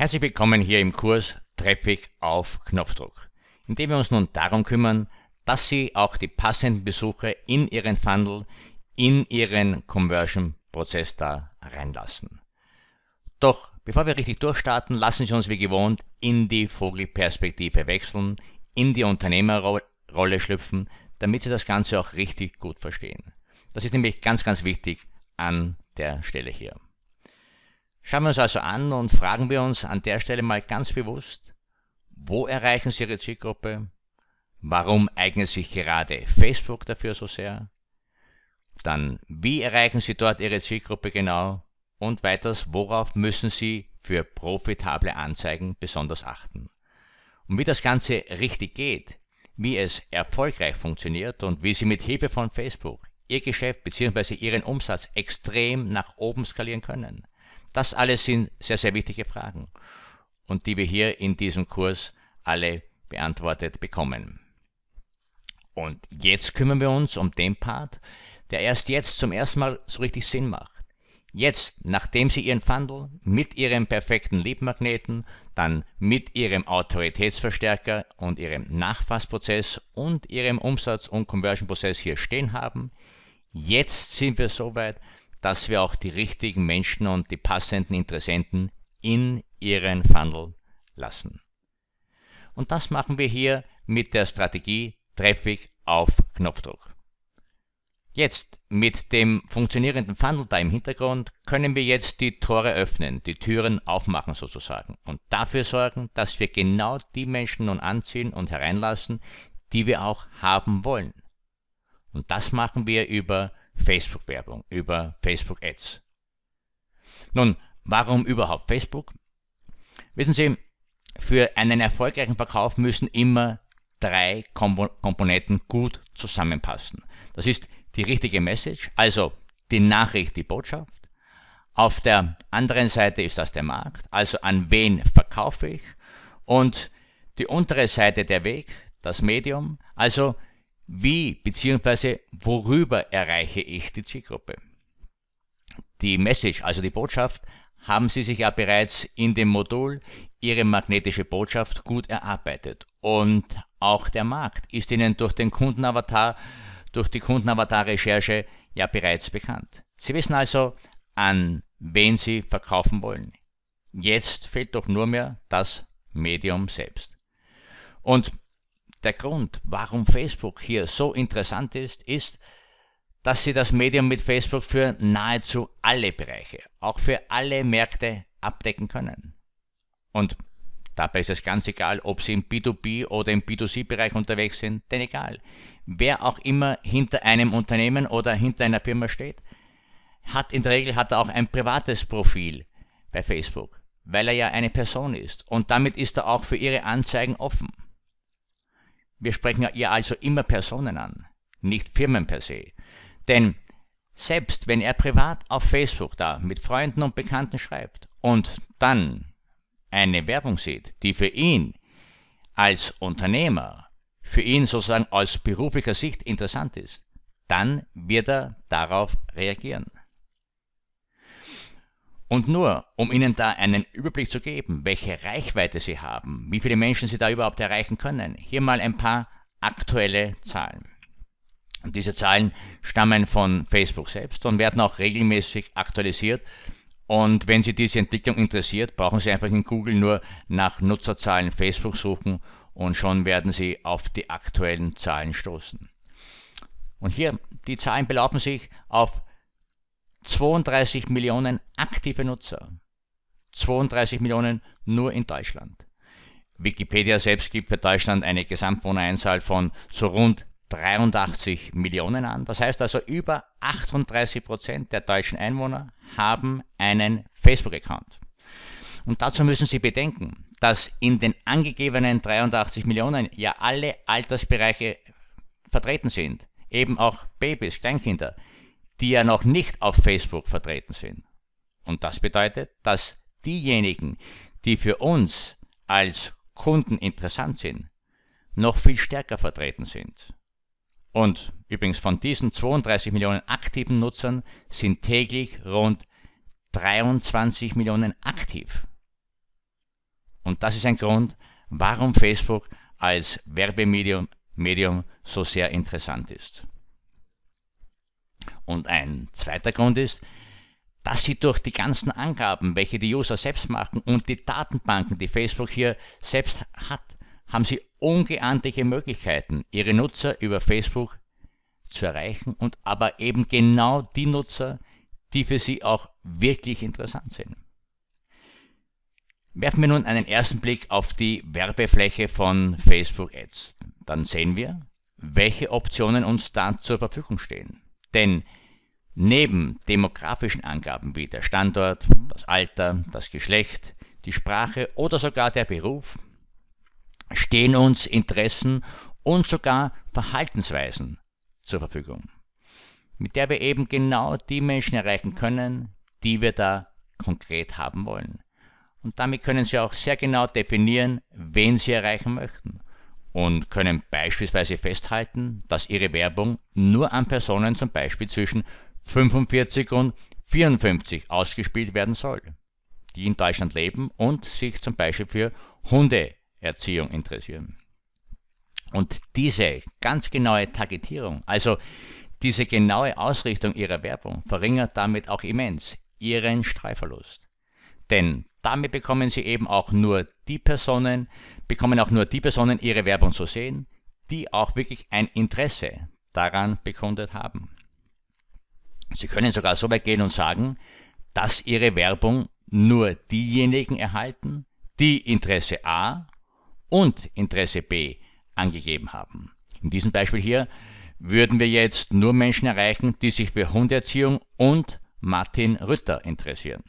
Herzlich willkommen hier im Kurs Traffic auf Knopfdruck, indem wir uns nun darum kümmern, dass Sie auch die passenden Besucher in Ihren Funnel, in Ihren Conversion-Prozess da reinlassen. Doch bevor wir richtig durchstarten, lassen Sie uns wie gewohnt in die Vogelperspektive wechseln, in die Unternehmerrolle schlüpfen, damit Sie das Ganze auch richtig gut verstehen. Das ist nämlich ganz, ganz wichtig an der Stelle hier. Schauen wir uns also an und fragen wir uns an der Stelle mal ganz bewusst, wo erreichen Sie Ihre Zielgruppe? Warum eignet sich gerade Facebook dafür so sehr? Dann, wie erreichen Sie dort Ihre Zielgruppe genau? Und weiters, worauf müssen Sie für profitable Anzeigen besonders achten? Und wie das Ganze richtig geht, wie es erfolgreich funktioniert und wie Sie mit Hilfe von Facebook Ihr Geschäft bzw. Ihren Umsatz extrem nach oben skalieren können. Das alles sind sehr, sehr wichtige Fragen und die wir hier in diesem Kurs alle beantwortet bekommen. Und jetzt kümmern wir uns um den Part, der erst jetzt zum ersten Mal so richtig Sinn macht. Jetzt, nachdem Sie Ihren Fandel mit Ihrem perfekten Liebmagneten, dann mit Ihrem Autoritätsverstärker und Ihrem Nachfassprozess und Ihrem Umsatz- und Conversion-Prozess hier stehen haben, jetzt sind wir so soweit, dass wir auch die richtigen Menschen und die passenden Interessenten in ihren Funnel lassen. Und das machen wir hier mit der Strategie Traffic auf Knopfdruck. Jetzt mit dem funktionierenden Funnel da im Hintergrund können wir jetzt die Tore öffnen, die Türen aufmachen sozusagen und dafür sorgen, dass wir genau die Menschen nun anziehen und hereinlassen, die wir auch haben wollen. Und das machen wir über Facebook-Werbung, über Facebook-Ads. Nun, warum überhaupt Facebook? Wissen Sie, für einen erfolgreichen Verkauf müssen immer drei Komponenten gut zusammenpassen. Das ist die richtige Message, also die Nachricht, die Botschaft. Auf der anderen Seite ist das der Markt, also an wen verkaufe ich. Und die untere Seite der Weg, das Medium, also die wie bzw. worüber erreiche ich die Zielgruppe. Die Message, also die Botschaft, haben Sie sich ja bereits in dem Modul Ihre magnetische Botschaft gut erarbeitet. Und auch der Markt ist Ihnen durch den Kundenavatar, durch die Kundenavatar-Recherche ja bereits bekannt. Sie wissen also, an wen Sie verkaufen wollen. Jetzt fehlt doch nur mehr das Medium selbst. Und der Grund, warum Facebook hier so interessant ist, ist, dass sie das Medium mit Facebook für nahezu alle Bereiche, auch für alle Märkte abdecken können. Und dabei ist es ganz egal, ob sie im B2B oder im B2C-Bereich unterwegs sind, denn egal. Wer auch immer hinter einem Unternehmen oder hinter einer Firma steht, hat in der Regel hat er auch ein privates Profil bei Facebook, weil er ja eine Person ist. Und damit ist er auch für ihre Anzeigen offen. Wir sprechen ja also immer Personen an, nicht Firmen per se. Denn selbst wenn er privat auf Facebook da mit Freunden und Bekannten schreibt und dann eine Werbung sieht, die für ihn als Unternehmer, für ihn sozusagen aus beruflicher Sicht interessant ist, dann wird er darauf reagieren. Und nur, um Ihnen da einen Überblick zu geben, welche Reichweite Sie haben, wie viele Menschen Sie da überhaupt erreichen können, hier mal ein paar aktuelle Zahlen. Und diese Zahlen stammen von Facebook selbst und werden auch regelmäßig aktualisiert. Und wenn Sie diese Entwicklung interessiert, brauchen Sie einfach in Google nur nach Nutzerzahlen Facebook suchen und schon werden Sie auf die aktuellen Zahlen stoßen. Und hier, die Zahlen belaufen sich auf 32 Millionen aktive Nutzer. 32 Millionen nur in Deutschland. Wikipedia selbst gibt für Deutschland eine Gesamtwohnereinzahl von so rund 83 Millionen an. Das heißt also, über 38 Prozent der deutschen Einwohner haben einen Facebook-Account. Und dazu müssen Sie bedenken, dass in den angegebenen 83 Millionen ja alle Altersbereiche vertreten sind. Eben auch Babys, Kleinkinder die ja noch nicht auf Facebook vertreten sind. Und das bedeutet, dass diejenigen, die für uns als Kunden interessant sind, noch viel stärker vertreten sind. Und übrigens von diesen 32 Millionen aktiven Nutzern sind täglich rund 23 Millionen aktiv. Und das ist ein Grund, warum Facebook als Werbemedium Medium so sehr interessant ist. Und ein zweiter Grund ist, dass sie durch die ganzen Angaben, welche die User selbst machen und die Datenbanken, die Facebook hier selbst hat, haben sie ungeahnte Möglichkeiten, ihre Nutzer über Facebook zu erreichen und aber eben genau die Nutzer, die für sie auch wirklich interessant sind. Werfen wir nun einen ersten Blick auf die Werbefläche von Facebook Ads. Dann sehen wir, welche Optionen uns da zur Verfügung stehen. Denn neben demografischen Angaben wie der Standort, das Alter, das Geschlecht, die Sprache oder sogar der Beruf stehen uns Interessen und sogar Verhaltensweisen zur Verfügung, mit der wir eben genau die Menschen erreichen können, die wir da konkret haben wollen. Und damit können Sie auch sehr genau definieren, wen Sie erreichen möchten und können beispielsweise festhalten, dass ihre Werbung nur an Personen zum Beispiel zwischen 45 und 54 ausgespielt werden soll, die in Deutschland leben und sich zum Beispiel für Hundeerziehung interessieren. Und diese ganz genaue Targetierung, also diese genaue Ausrichtung ihrer Werbung, verringert damit auch immens ihren Streuverlust. Denn damit bekommen Sie eben auch nur die Personen, bekommen auch nur die Personen Ihre Werbung zu sehen, die auch wirklich ein Interesse daran bekundet haben. Sie können sogar so weit gehen und sagen, dass Ihre Werbung nur diejenigen erhalten, die Interesse A und Interesse B angegeben haben. In diesem Beispiel hier würden wir jetzt nur Menschen erreichen, die sich für Hunderziehung und Martin Rütter interessieren.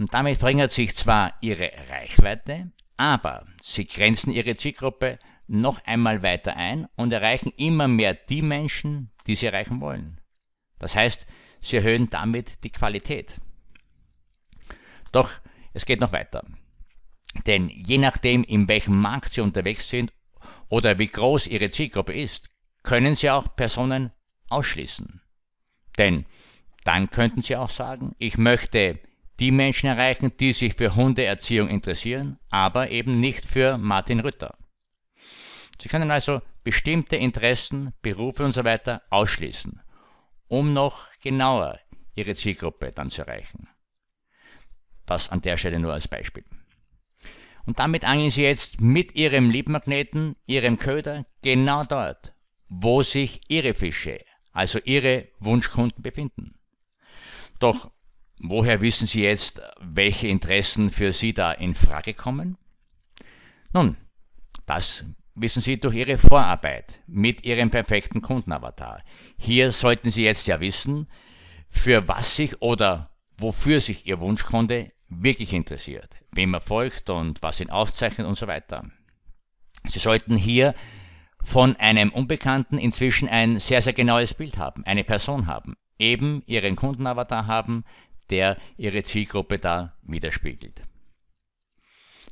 Und damit verringert sich zwar ihre Reichweite, aber sie grenzen ihre Zielgruppe noch einmal weiter ein und erreichen immer mehr die Menschen, die sie erreichen wollen. Das heißt, sie erhöhen damit die Qualität. Doch es geht noch weiter. Denn je nachdem, in welchem Markt sie unterwegs sind oder wie groß ihre Zielgruppe ist, können sie auch Personen ausschließen. Denn dann könnten sie auch sagen, ich möchte die Menschen erreichen, die sich für Hundeerziehung interessieren, aber eben nicht für Martin Rütter. Sie können also bestimmte Interessen, Berufe und So weiter ausschließen, um noch genauer Ihre Zielgruppe dann zu erreichen. Das an der Stelle nur als Beispiel. Und damit angeln Sie jetzt mit Ihrem Liebmagneten, Ihrem Köder, genau dort, wo sich Ihre Fische, also Ihre Wunschkunden befinden. Doch Woher wissen Sie jetzt, welche Interessen für Sie da in Frage kommen? Nun, das wissen Sie durch Ihre Vorarbeit mit Ihrem perfekten Kundenavatar. Hier sollten Sie jetzt ja wissen, für was sich oder wofür sich Ihr Wunschkunde wirklich interessiert, wem er folgt und was ihn auszeichnet und so weiter. Sie sollten hier von einem Unbekannten inzwischen ein sehr, sehr genaues Bild haben, eine Person haben, eben Ihren Kundenavatar haben, der ihre Zielgruppe da widerspiegelt.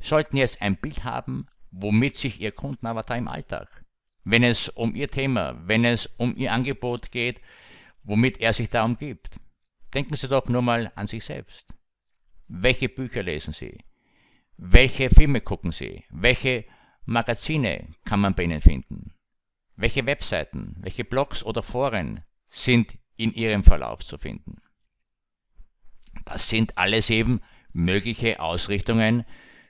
Sollten jetzt ein Bild haben, womit sich Ihr Kundenavatar im Alltag, wenn es um Ihr Thema, wenn es um Ihr Angebot geht, womit er sich da umgibt. Denken Sie doch nur mal an sich selbst. Welche Bücher lesen Sie? Welche Filme gucken Sie? Welche Magazine kann man bei Ihnen finden? Welche Webseiten, welche Blogs oder Foren sind in Ihrem Verlauf zu finden? das sind alles eben mögliche Ausrichtungen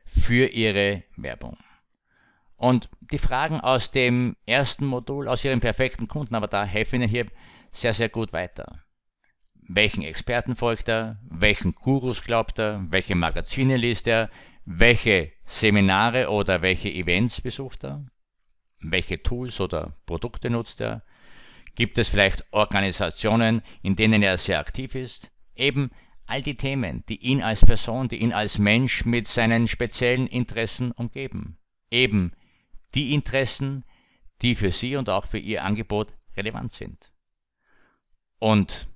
für Ihre Werbung. Und die Fragen aus dem ersten Modul, aus Ihrem perfekten Kunden, aber da helfen Ihnen hier sehr, sehr gut weiter. Welchen Experten folgt er? Welchen Gurus glaubt er? Welche Magazine liest er? Welche Seminare oder welche Events besucht er? Welche Tools oder Produkte nutzt er? Gibt es vielleicht Organisationen, in denen er sehr aktiv ist? Eben All die Themen, die ihn als Person, die ihn als Mensch mit seinen speziellen Interessen umgeben. Eben die Interessen, die für Sie und auch für Ihr Angebot relevant sind. Und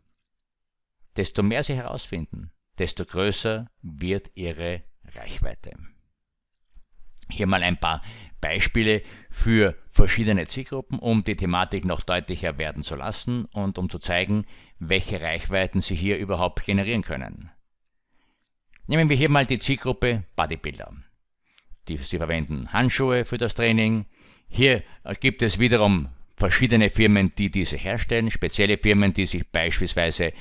desto mehr Sie herausfinden, desto größer wird Ihre Reichweite. Hier mal ein paar Beispiele für verschiedene Zielgruppen, um die Thematik noch deutlicher werden zu lassen und um zu zeigen, welche Reichweiten Sie hier überhaupt generieren können. Nehmen wir hier mal die Zielgruppe Bodybuilder. Die, sie verwenden Handschuhe für das Training. Hier gibt es wiederum verschiedene Firmen, die diese herstellen, spezielle Firmen, die sich beispielsweise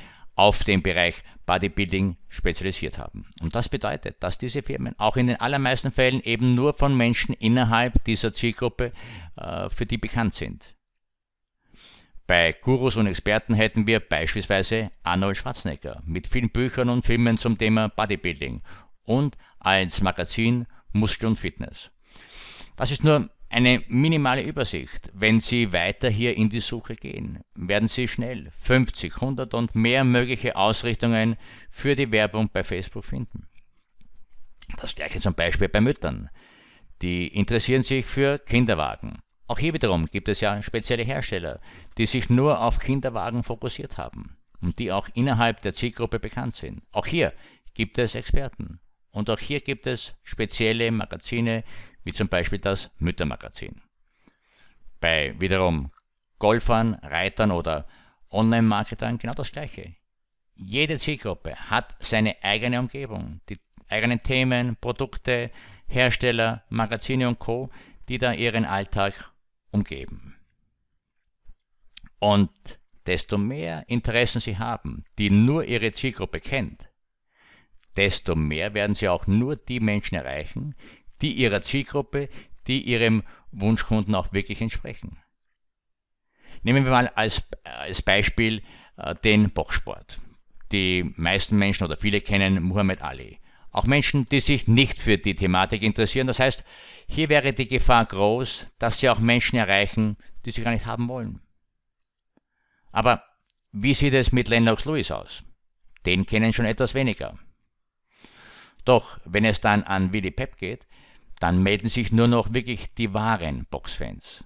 auf den Bereich Bodybuilding spezialisiert haben. Und das bedeutet, dass diese Firmen auch in den allermeisten Fällen eben nur von Menschen innerhalb dieser Zielgruppe äh, für die bekannt sind. Bei Gurus und Experten hätten wir beispielsweise Arnold Schwarzenegger mit vielen Büchern und Filmen zum Thema Bodybuilding und als Magazin Muskel und Fitness. Das ist nur eine minimale Übersicht. Wenn Sie weiter hier in die Suche gehen, werden Sie schnell 50, 100 und mehr mögliche Ausrichtungen für die Werbung bei Facebook finden. Das gleiche zum Beispiel bei Müttern. Die interessieren sich für Kinderwagen. Auch hier wiederum gibt es ja spezielle Hersteller, die sich nur auf Kinderwagen fokussiert haben und die auch innerhalb der Zielgruppe bekannt sind. Auch hier gibt es Experten. Und auch hier gibt es spezielle Magazine, wie zum Beispiel das Müttermagazin. Bei wiederum Golfern, Reitern oder Online-Marketern genau das Gleiche. Jede Zielgruppe hat seine eigene Umgebung, die eigenen Themen, Produkte, Hersteller, Magazine und Co., die da ihren Alltag umgeben. Und desto mehr Interessen sie haben, die nur ihre Zielgruppe kennt, desto mehr werden sie auch nur die Menschen erreichen, die ihrer Zielgruppe, die ihrem Wunschkunden auch wirklich entsprechen. Nehmen wir mal als, als Beispiel äh, den Boxsport. Die meisten Menschen oder viele kennen Muhammad Ali. Auch Menschen, die sich nicht für die Thematik interessieren. Das heißt, hier wäre die Gefahr groß, dass sie auch Menschen erreichen, die sie gar nicht haben wollen. Aber wie sieht es mit Lennox Lewis aus? Den kennen schon etwas weniger. Doch wenn es dann an Willy Pep geht, dann melden sich nur noch wirklich die wahren Boxfans.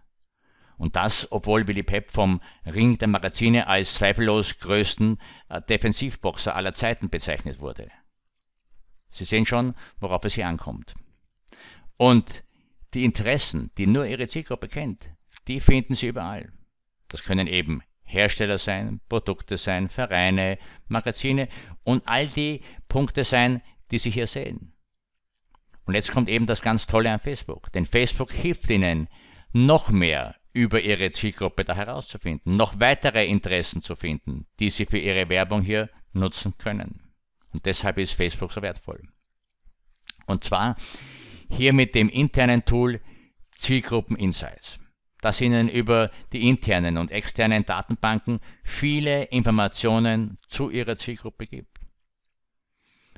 Und das, obwohl Willy Pep vom Ring der Magazine als zweifellos größten äh, Defensivboxer aller Zeiten bezeichnet wurde. Sie sehen schon, worauf es hier ankommt. Und die Interessen, die nur Ihre Zielgruppe kennt, die finden Sie überall. Das können eben Hersteller sein, Produkte sein, Vereine, Magazine und all die Punkte sein, die Sie hier sehen. Und jetzt kommt eben das ganz Tolle an Facebook. Denn Facebook hilft Ihnen, noch mehr über Ihre Zielgruppe da herauszufinden, noch weitere Interessen zu finden, die Sie für Ihre Werbung hier nutzen können. Und deshalb ist Facebook so wertvoll. Und zwar hier mit dem internen Tool Zielgruppen Insights, das Ihnen über die internen und externen Datenbanken viele Informationen zu Ihrer Zielgruppe gibt.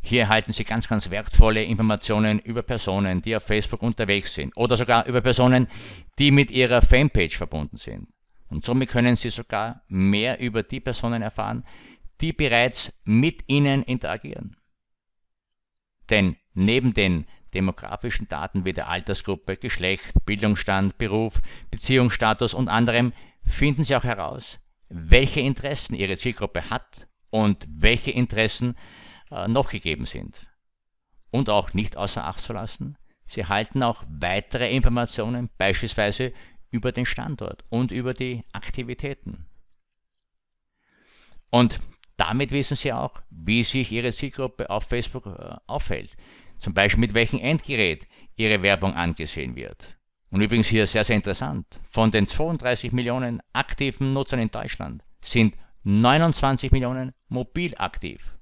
Hier erhalten Sie ganz, ganz wertvolle Informationen über Personen, die auf Facebook unterwegs sind oder sogar über Personen, die mit Ihrer Fanpage verbunden sind. Und somit können Sie sogar mehr über die Personen erfahren, die bereits mit Ihnen interagieren. Denn neben den demografischen Daten wie der Altersgruppe, Geschlecht, Bildungsstand, Beruf, Beziehungsstatus und anderem finden Sie auch heraus, welche Interessen Ihre Zielgruppe hat und welche Interessen äh, noch gegeben sind. Und auch nicht außer Acht zu lassen, Sie erhalten auch weitere Informationen, beispielsweise über den Standort und über die Aktivitäten. Und damit wissen Sie auch, wie sich Ihre Zielgruppe auf Facebook äh, aufhält. Zum Beispiel mit welchem Endgerät Ihre Werbung angesehen wird. Und übrigens hier sehr, sehr interessant. Von den 32 Millionen aktiven Nutzern in Deutschland sind 29 Millionen mobil aktiv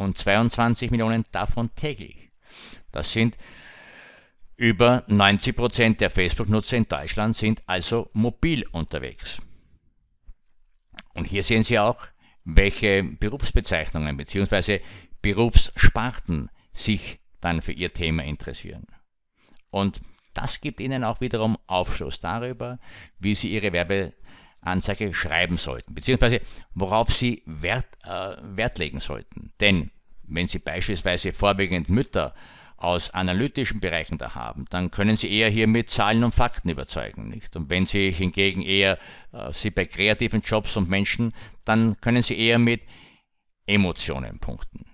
und 22 Millionen davon täglich. Das sind über 90 Prozent der Facebook-Nutzer in Deutschland sind also mobil unterwegs. Und hier sehen Sie auch, welche Berufsbezeichnungen bzw. Berufssparten sich dann für Ihr Thema interessieren. Und das gibt Ihnen auch wiederum Aufschluss darüber, wie Sie Ihre Werbe Anzeige schreiben sollten, beziehungsweise worauf sie Wert, äh, Wert legen sollten. Denn wenn Sie beispielsweise vorwiegend Mütter aus analytischen Bereichen da haben, dann können Sie eher hier mit Zahlen und Fakten überzeugen. Nicht? Und wenn Sie hingegen eher äh, Sie bei kreativen Jobs und Menschen, dann können Sie eher mit Emotionen punkten.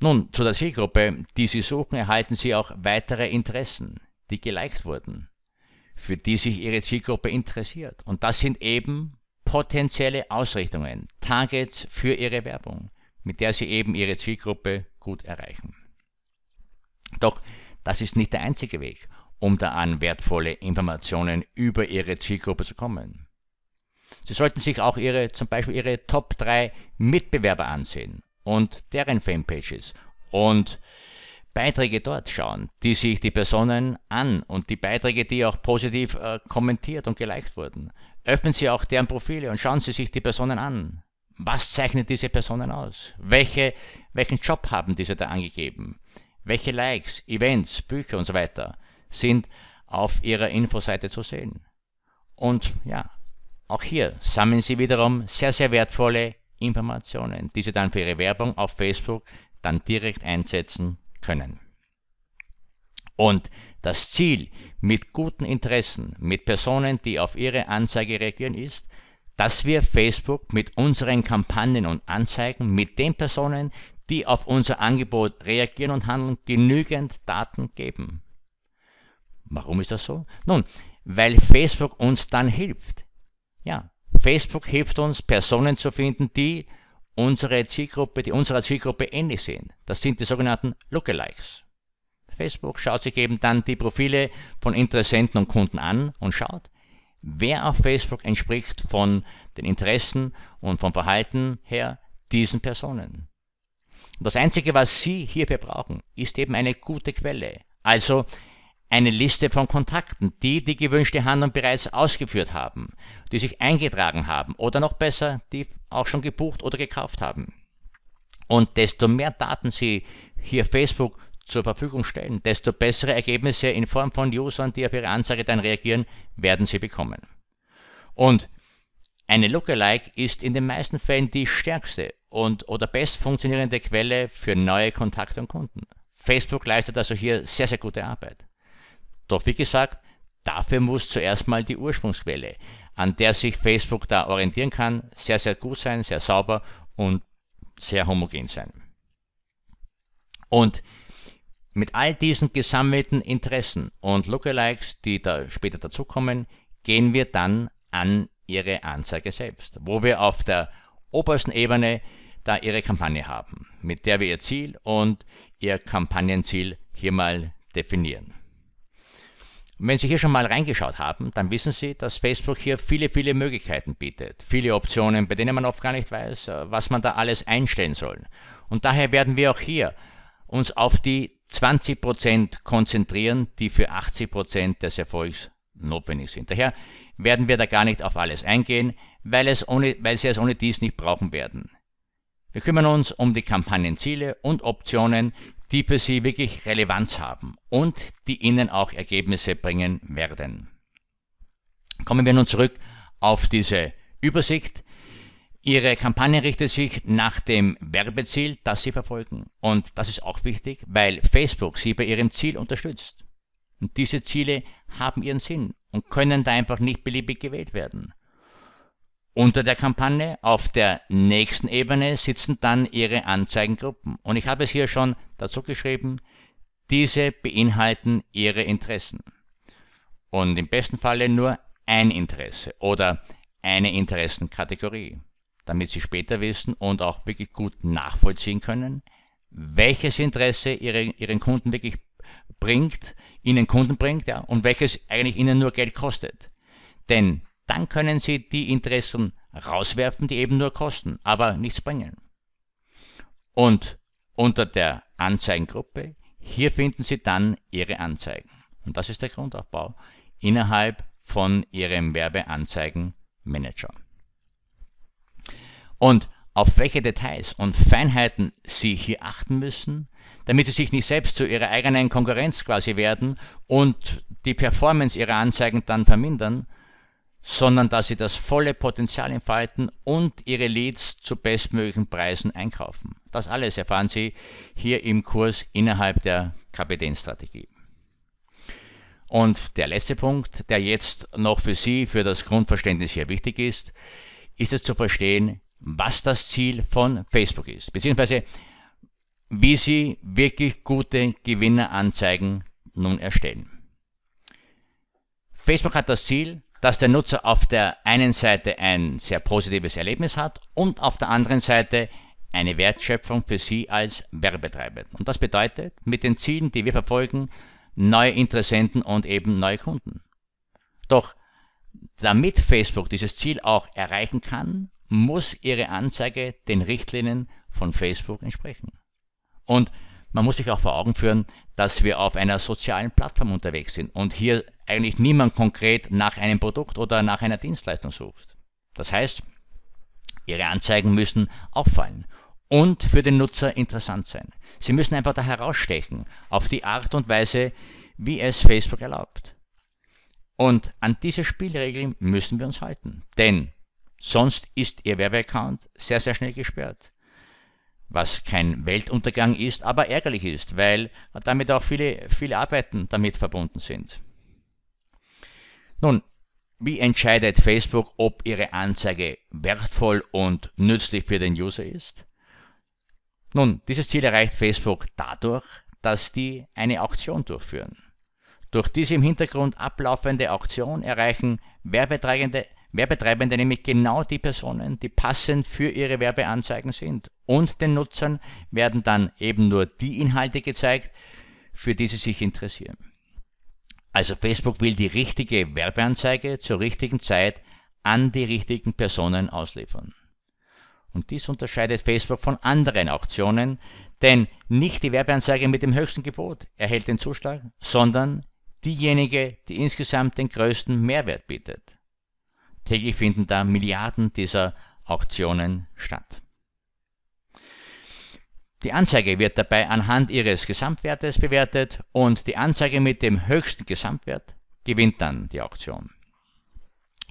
Nun, zu der Zielgruppe, die Sie suchen, erhalten Sie auch weitere Interessen, die geliked wurden, für die sich ihre Zielgruppe interessiert. Und das sind eben potenzielle Ausrichtungen, Targets für ihre Werbung, mit der sie eben ihre Zielgruppe gut erreichen. Doch das ist nicht der einzige Weg, um da an wertvolle Informationen über ihre Zielgruppe zu kommen. Sie sollten sich auch ihre, zum Beispiel ihre Top 3 Mitbewerber ansehen und deren Fanpages und Beiträge dort schauen, die sich die Personen an und die Beiträge, die auch positiv äh, kommentiert und geliked wurden. Öffnen Sie auch deren Profile und schauen Sie sich die Personen an. Was zeichnet diese Personen aus? Welche, welchen Job haben diese da angegeben? Welche Likes, Events, Bücher und so weiter sind auf Ihrer Infoseite zu sehen? Und ja, auch hier sammeln Sie wiederum sehr, sehr wertvolle Informationen, die Sie dann für Ihre Werbung auf Facebook dann direkt einsetzen können. Und das Ziel mit guten Interessen, mit Personen, die auf ihre Anzeige reagieren, ist, dass wir Facebook mit unseren Kampagnen und Anzeigen, mit den Personen, die auf unser Angebot reagieren und handeln, genügend Daten geben. Warum ist das so? Nun, weil Facebook uns dann hilft. Ja, Facebook hilft uns, Personen zu finden, die unsere Zielgruppe, die unserer Zielgruppe ähnlich sehen. Das sind die sogenannten Lookalikes. Facebook schaut sich eben dann die Profile von Interessenten und Kunden an und schaut, wer auf Facebook entspricht von den Interessen und vom Verhalten her diesen Personen. Und das Einzige, was Sie hierfür brauchen, ist eben eine gute Quelle. Also eine Liste von Kontakten, die die gewünschte Handlung bereits ausgeführt haben, die sich eingetragen haben oder noch besser, die auch schon gebucht oder gekauft haben. Und desto mehr Daten Sie hier Facebook zur Verfügung stellen, desto bessere Ergebnisse in Form von Usern, die auf Ihre Anzeige dann reagieren, werden Sie bekommen. Und eine Lookalike ist in den meisten Fällen die stärkste und oder best funktionierende Quelle für neue Kontakte und Kunden. Facebook leistet also hier sehr, sehr gute Arbeit. Doch wie gesagt, dafür muss zuerst mal die Ursprungsquelle, an der sich Facebook da orientieren kann, sehr, sehr gut sein, sehr sauber und sehr homogen sein. Und mit all diesen gesammelten Interessen und Lookalikes, die da später dazukommen, gehen wir dann an ihre Anzeige selbst, wo wir auf der obersten Ebene da ihre Kampagne haben, mit der wir ihr Ziel und ihr Kampagnenziel hier mal definieren. Und wenn Sie hier schon mal reingeschaut haben, dann wissen Sie, dass Facebook hier viele, viele Möglichkeiten bietet, viele Optionen, bei denen man oft gar nicht weiß, äh, was man da alles einstellen soll. Und daher werden wir auch hier uns auf die 20% konzentrieren, die für 80% des Erfolgs notwendig sind. Daher werden wir da gar nicht auf alles eingehen, weil, es ohne, weil Sie es ohne dies nicht brauchen werden. Wir kümmern uns um die Kampagnenziele und Optionen, die für sie wirklich Relevanz haben und die ihnen auch Ergebnisse bringen werden. Kommen wir nun zurück auf diese Übersicht. Ihre Kampagne richtet sich nach dem Werbeziel, das Sie verfolgen. Und das ist auch wichtig, weil Facebook Sie bei Ihrem Ziel unterstützt. Und diese Ziele haben ihren Sinn und können da einfach nicht beliebig gewählt werden. Unter der Kampagne auf der nächsten Ebene sitzen dann ihre Anzeigengruppen. Und ich habe es hier schon dazu geschrieben, diese beinhalten ihre Interessen. Und im besten Falle nur ein Interesse oder eine Interessenkategorie, damit Sie später wissen und auch wirklich gut nachvollziehen können, welches Interesse ihre, Ihren Kunden wirklich bringt, Ihnen Kunden bringt ja, und welches eigentlich Ihnen nur Geld kostet. Denn dann können Sie die Interessen rauswerfen, die eben nur kosten, aber nichts bringen. Und unter der Anzeigengruppe, hier finden Sie dann Ihre Anzeigen. Und das ist der Grundaufbau innerhalb von Ihrem Werbeanzeigenmanager. Und auf welche Details und Feinheiten Sie hier achten müssen, damit Sie sich nicht selbst zu Ihrer eigenen Konkurrenz quasi werden und die Performance Ihrer Anzeigen dann vermindern, sondern dass sie das volle Potenzial entfalten und ihre Leads zu bestmöglichen Preisen einkaufen. Das alles erfahren Sie hier im Kurs innerhalb der Kapitänstrategie. Und der letzte Punkt, der jetzt noch für Sie, für das Grundverständnis hier wichtig ist, ist es zu verstehen, was das Ziel von Facebook ist, beziehungsweise wie Sie wirklich gute Gewinneranzeigen nun erstellen. Facebook hat das Ziel, dass der Nutzer auf der einen Seite ein sehr positives Erlebnis hat und auf der anderen Seite eine Wertschöpfung für Sie als Werbetreibend. Und das bedeutet, mit den Zielen, die wir verfolgen, neue Interessenten und eben neue Kunden. Doch damit Facebook dieses Ziel auch erreichen kann, muss Ihre Anzeige den Richtlinien von Facebook entsprechen. Und man muss sich auch vor Augen führen, dass wir auf einer sozialen Plattform unterwegs sind und hier eigentlich niemand konkret nach einem Produkt oder nach einer Dienstleistung sucht. Das heißt, Ihre Anzeigen müssen auffallen und für den Nutzer interessant sein. Sie müssen einfach da herausstechen auf die Art und Weise, wie es Facebook erlaubt. Und an diese Spielregeln müssen wir uns halten, denn sonst ist Ihr Werbeaccount sehr, sehr schnell gesperrt was kein Weltuntergang ist, aber ärgerlich ist, weil damit auch viele, viele Arbeiten damit verbunden sind. Nun, wie entscheidet Facebook, ob Ihre Anzeige wertvoll und nützlich für den User ist? Nun, dieses Ziel erreicht Facebook dadurch, dass die eine Auktion durchführen. Durch diese im Hintergrund ablaufende Auktion erreichen Werbetreibende Werbetreibende nämlich genau die Personen, die passend für ihre Werbeanzeigen sind. Und den Nutzern werden dann eben nur die Inhalte gezeigt, für die sie sich interessieren. Also Facebook will die richtige Werbeanzeige zur richtigen Zeit an die richtigen Personen ausliefern. Und dies unterscheidet Facebook von anderen Auktionen, denn nicht die Werbeanzeige mit dem höchsten Gebot erhält den Zuschlag, sondern diejenige, die insgesamt den größten Mehrwert bietet. Täglich finden da Milliarden dieser Auktionen statt. Die Anzeige wird dabei anhand ihres Gesamtwertes bewertet und die Anzeige mit dem höchsten Gesamtwert gewinnt dann die Auktion.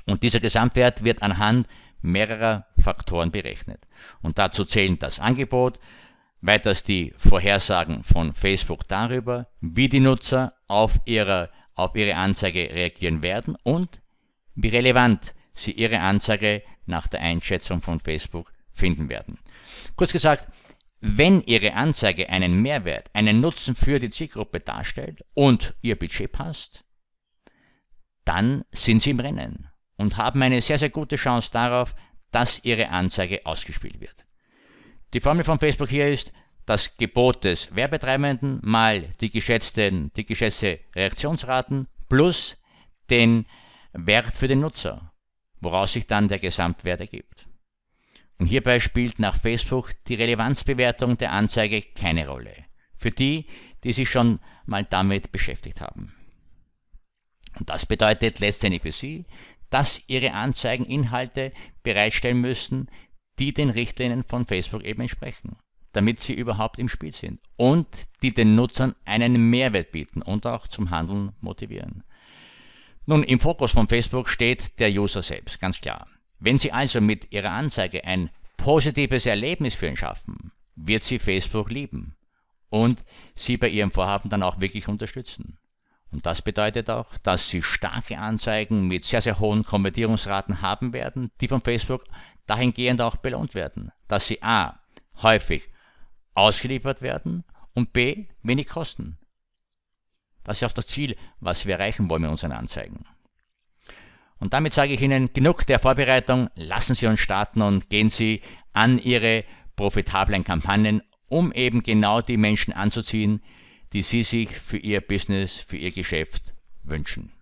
Und dieser Gesamtwert wird anhand mehrerer Faktoren berechnet. Und dazu zählen das Angebot, weiters die Vorhersagen von Facebook darüber, wie die Nutzer auf ihre, auf ihre Anzeige reagieren werden und wie relevant Sie Ihre Anzeige nach der Einschätzung von Facebook finden werden. Kurz gesagt, wenn Ihre Anzeige einen Mehrwert, einen Nutzen für die Zielgruppe darstellt und Ihr Budget passt, dann sind Sie im Rennen und haben eine sehr, sehr gute Chance darauf, dass Ihre Anzeige ausgespielt wird. Die Formel von Facebook hier ist das Gebot des Werbetreibenden mal die, geschätzten, die geschätzte Reaktionsraten plus den Wert für den Nutzer woraus sich dann der Gesamtwert ergibt. Und hierbei spielt nach Facebook die Relevanzbewertung der Anzeige keine Rolle. Für die, die sich schon mal damit beschäftigt haben. Und das bedeutet letztendlich für Sie, dass Ihre Anzeigen Inhalte bereitstellen müssen, die den Richtlinien von Facebook eben entsprechen, damit sie überhaupt im Spiel sind und die den Nutzern einen Mehrwert bieten und auch zum Handeln motivieren. Nun, im Fokus von Facebook steht der User selbst, ganz klar. Wenn Sie also mit Ihrer Anzeige ein positives Erlebnis für ihn schaffen, wird Sie Facebook lieben und Sie bei Ihrem Vorhaben dann auch wirklich unterstützen. Und das bedeutet auch, dass Sie starke Anzeigen mit sehr, sehr hohen Konvertierungsraten haben werden, die von Facebook dahingehend auch belohnt werden, dass Sie a. häufig ausgeliefert werden und b. wenig kosten. Das ist auch das Ziel, was wir erreichen wollen mit unseren Anzeigen. Und damit sage ich Ihnen genug der Vorbereitung. Lassen Sie uns starten und gehen Sie an Ihre profitablen Kampagnen, um eben genau die Menschen anzuziehen, die Sie sich für Ihr Business, für Ihr Geschäft wünschen.